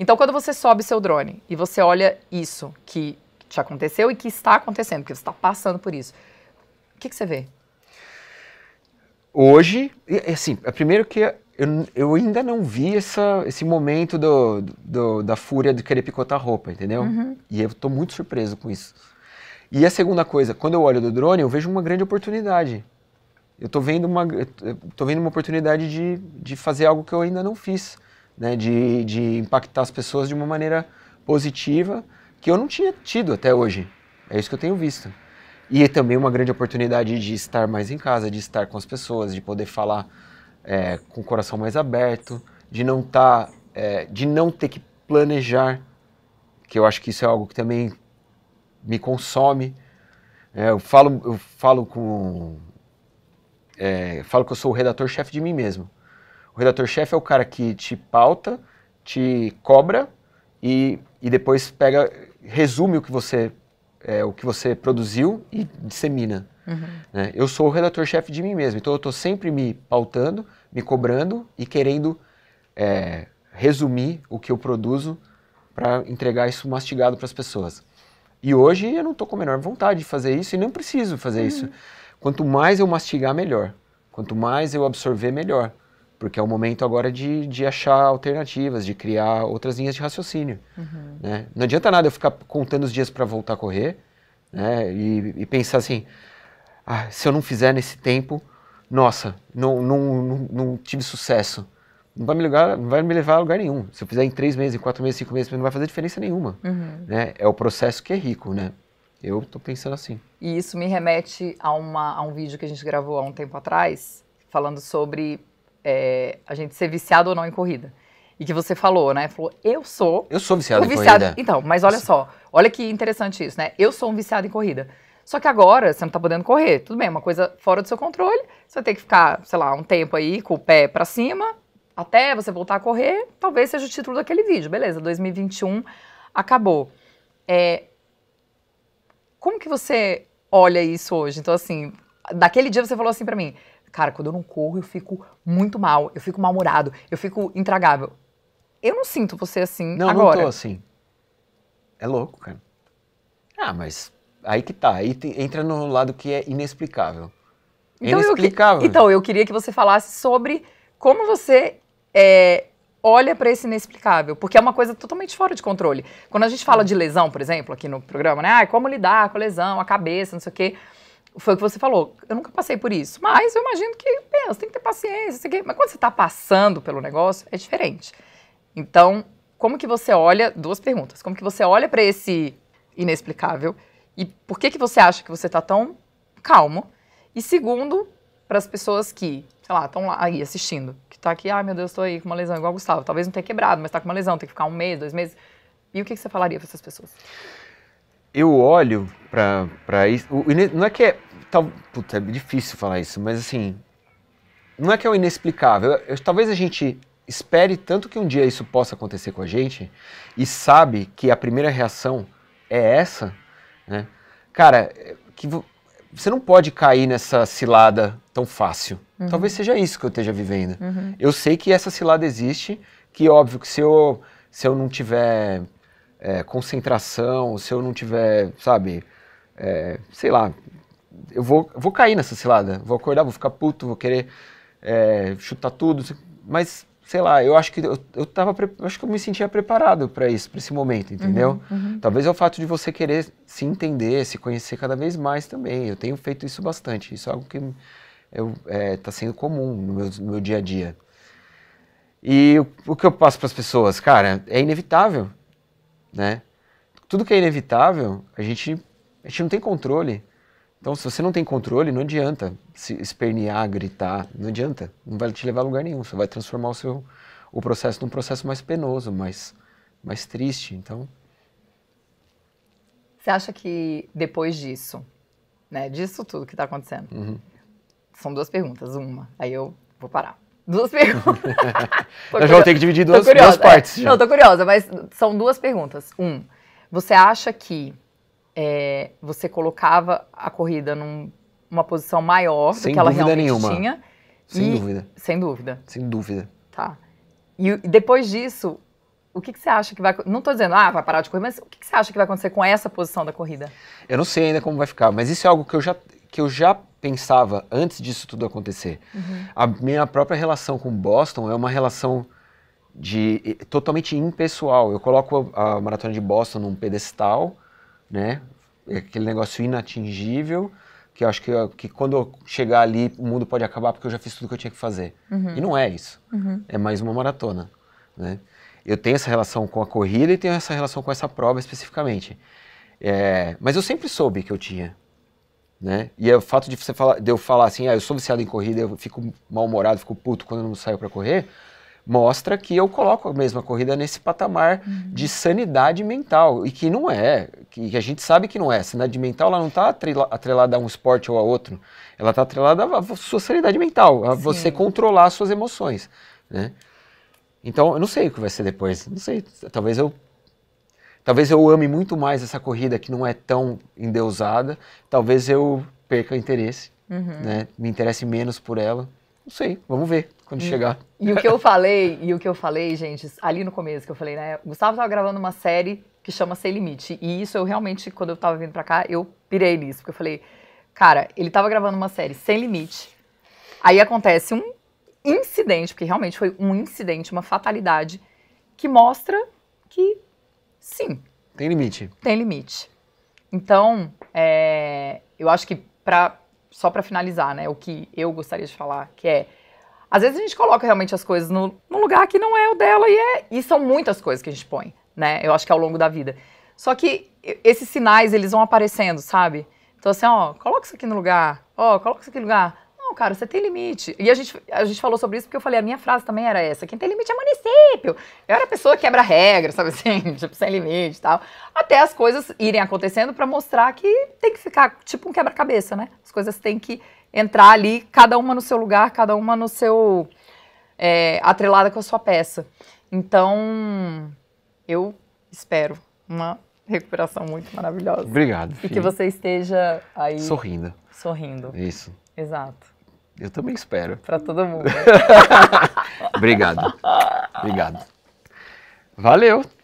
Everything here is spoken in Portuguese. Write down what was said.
Então, quando você sobe seu drone e você olha isso que te aconteceu e que está acontecendo, que você está passando por isso, o que, que você vê? Hoje, assim, é, primeiro que eu, eu ainda não vi essa, esse momento do, do, da fúria de querer picotar roupa, entendeu? Uhum. E eu estou muito surpreso com isso. E a segunda coisa, quando eu olho do drone, eu vejo uma grande oportunidade. Eu estou vendo uma, vendo uma oportunidade de, de fazer algo que eu ainda não fiz né, de, de impactar as pessoas de uma maneira positiva que eu não tinha tido até hoje. É isso que eu tenho visto. E é também uma grande oportunidade de estar mais em casa, de estar com as pessoas, de poder falar é, com o coração mais aberto, de não tá, é, de não ter que planejar, que eu acho que isso é algo que também me consome. É, eu falo, eu falo com, é, falo que eu sou o redator-chefe de mim mesmo redator-chefe é o cara que te pauta, te cobra e, e depois pega, resume o que você é, o que você produziu e dissemina. Uhum. Né? Eu sou o redator-chefe de mim mesmo, então eu estou sempre me pautando, me cobrando e querendo é, resumir o que eu produzo para entregar isso mastigado para as pessoas. E hoje eu não estou com a menor vontade de fazer isso e não preciso fazer uhum. isso. Quanto mais eu mastigar, melhor. Quanto mais eu absorver, melhor porque é o momento agora de, de achar alternativas, de criar outras linhas de raciocínio. Uhum. Né? Não adianta nada eu ficar contando os dias para voltar a correr né? e, e pensar assim: ah, se eu não fizer nesse tempo, nossa, não, não, não, não tive sucesso. Não vai, me levar, não vai me levar a lugar nenhum. Se eu fizer em três meses, em quatro meses, cinco meses, não vai fazer diferença nenhuma. Uhum. Né? É o processo que é rico, né? Eu estou pensando assim. E isso me remete a, uma, a um vídeo que a gente gravou há um tempo atrás, falando sobre é, a gente ser viciado ou não em corrida. E que você falou, né? Falou, eu sou. Eu sou viciado, viciado em corrida. Então, mas olha só, olha que interessante isso, né? Eu sou um viciado em corrida. Só que agora você não tá podendo correr. Tudo bem, é uma coisa fora do seu controle. Você vai ter que ficar, sei lá, um tempo aí com o pé para cima, até você voltar a correr. Talvez seja o título daquele vídeo. Beleza, 2021 acabou. É, como que você olha isso hoje? Então, assim, daquele dia você falou assim para mim: Cara, quando eu não corro, eu fico muito mal, eu fico mal-humorado, eu fico intragável. Eu não sinto você assim não, agora. Não, não tô assim. É louco, cara. Ah, mas aí que tá. Aí entra no lado que é inexplicável. É então, inexplicável. Eu que, então, eu queria que você falasse sobre como você é, olha para esse inexplicável, porque é uma coisa totalmente fora de controle. Quando a gente fala de lesão, por exemplo, aqui no programa, né? Ah, como lidar com a lesão, a cabeça, não sei o quê foi o que você falou. Eu nunca passei por isso, mas eu imagino que pensa, tem que ter paciência. Que... Mas quando você está passando pelo negócio, é diferente. Então, como que você olha? Duas perguntas. Como que você olha para esse inexplicável? E por que que você acha que você está tão calmo? E segundo, para as pessoas que, sei lá, estão aí assistindo, que está aqui, ah, meu Deus, estou aí com uma lesão igual o Gustavo. Talvez não tenha quebrado, mas está com uma lesão, tem que ficar um mês, dois meses. E o que, que você falaria para essas pessoas? eu olho pra, pra isso. Não é que é. Tá, puta, é difícil falar isso, mas assim. Não é que é o inexplicável. Eu, talvez a gente espere tanto que um dia isso possa acontecer com a gente e sabe que a primeira reação é essa, né? Cara, que você não pode cair nessa cilada tão fácil. Uhum. Talvez seja isso que eu esteja vivendo. Uhum. Eu sei que essa cilada existe, que óbvio que se eu, se eu não tiver é, concentração, se eu não tiver, sabe, é, sei lá, eu vou, vou cair nessa cilada, vou acordar, vou ficar puto, vou querer é, chutar tudo, mas sei lá, eu acho que eu, eu tava, acho que eu me sentia preparado para isso, para esse momento, entendeu? Uhum, uhum. Talvez é o fato de você querer se entender, se conhecer cada vez mais também. Eu tenho feito isso bastante. Isso é algo que está é, tá sendo comum no meu, no meu dia a dia. E o, o que eu passo para as pessoas, cara, é inevitável né? Tudo que é inevitável, a gente, a gente não tem controle. Então, se você não tem controle, não adianta se espernear, gritar, não adianta. Não vai te levar a lugar nenhum. Você vai transformar o seu o processo num processo mais penoso, mais, mais triste. Então. Você acha que depois disso, né, disso tudo que está acontecendo, uhum. são duas perguntas. Uma, aí eu vou parar. Duas perguntas. Nós vamos ter que dividir duas, duas é. partes. Não, tô curiosa, mas são duas perguntas. Um, você acha que é, você colocava a corrida numa num, posição maior sem do que ela realmente nenhuma. tinha? Sem e, dúvida. Sem dúvida. Sem dúvida. Tá. E, depois disso, o que, que, você acha que vai. Não estou dizendo, ah, vai parar de correr, mas o que, que, você acha que vai acontecer com essa posição da corrida? Eu não sei ainda como vai ficar, mas isso é algo que eu já que eu já pensava antes disso tudo acontecer. Uhum. A minha própria relação com Boston é uma relação de totalmente impessoal. Eu coloco a, a maratona de Boston num pedestal, né? É aquele negócio inatingível, que eu acho que, que quando eu chegar ali o mundo pode acabar porque eu já fiz tudo que eu tinha que fazer. Uhum. E não é isso. Uhum. É mais uma maratona, né? Eu tenho essa relação com a corrida e tenho essa relação com essa prova especificamente. É, mas eu sempre soube que eu tinha. Né? E é o fato de, você falar, de eu falar assim, ah, eu sou viciado em corrida, eu fico mal-humorado, fico puto quando eu não saio para correr, mostra que eu coloco a mesma corrida nesse patamar uhum. de sanidade mental, e que não é, que, a gente sabe que não é. A sanidade mental ela não está atrelada a um esporte ou a outro, ela está atrelada à sua sanidade mental, a Sim. você controlar as suas emoções. Né? Então, eu não sei o que vai ser depois, não sei, talvez eu Talvez eu ame muito mais essa corrida que não é tão endeusada, talvez eu perca o interesse, uhum. né? me interesse menos por ela. Não sei, vamos ver quando e, chegar. E o que eu falei, e o que eu falei, gente, ali no começo que eu falei, né? O Gustavo estava gravando uma série que chama Sem Limite. E isso eu realmente, quando eu estava vindo para cá, eu pirei nisso, porque eu falei, cara, ele estava gravando uma série sem limite. Aí acontece um incidente, porque realmente foi um incidente, uma fatalidade, que mostra que Sim. Tem limite. Tem limite. Então, é, eu acho que para só para finalizar, né, o que eu gostaria de falar, que é às vezes a gente coloca realmente as coisas no, no lugar que não é o dela e, é, e são muitas coisas que a gente põe, né? Eu acho que é ao longo da vida. Só que esses sinais, eles vão aparecendo, sabe? Então, assim, ó, coloca isso aqui no lugar, ó, coloca isso aqui no lugar. Não, cara, você tem limite. E a gente, a gente falou sobre isso porque eu falei, a minha frase também era essa: quem tem limite é município. Eu era a pessoa que quebra regra, sabe assim? Tipo, sem limite e tal. Até as coisas irem acontecendo para mostrar que tem que ficar tipo um quebra-cabeça, né? As coisas têm que entrar ali, cada uma no seu lugar, cada uma no seu. É, atrelada com a sua peça. Então, eu espero uma recuperação muito maravilhosa. Obrigado. Filho. E que você esteja aí. Sorrindo. Sorrindo. Isso. Exato. Eu também espero. Para todo mundo. Obrigado. Obrigado. Valeu.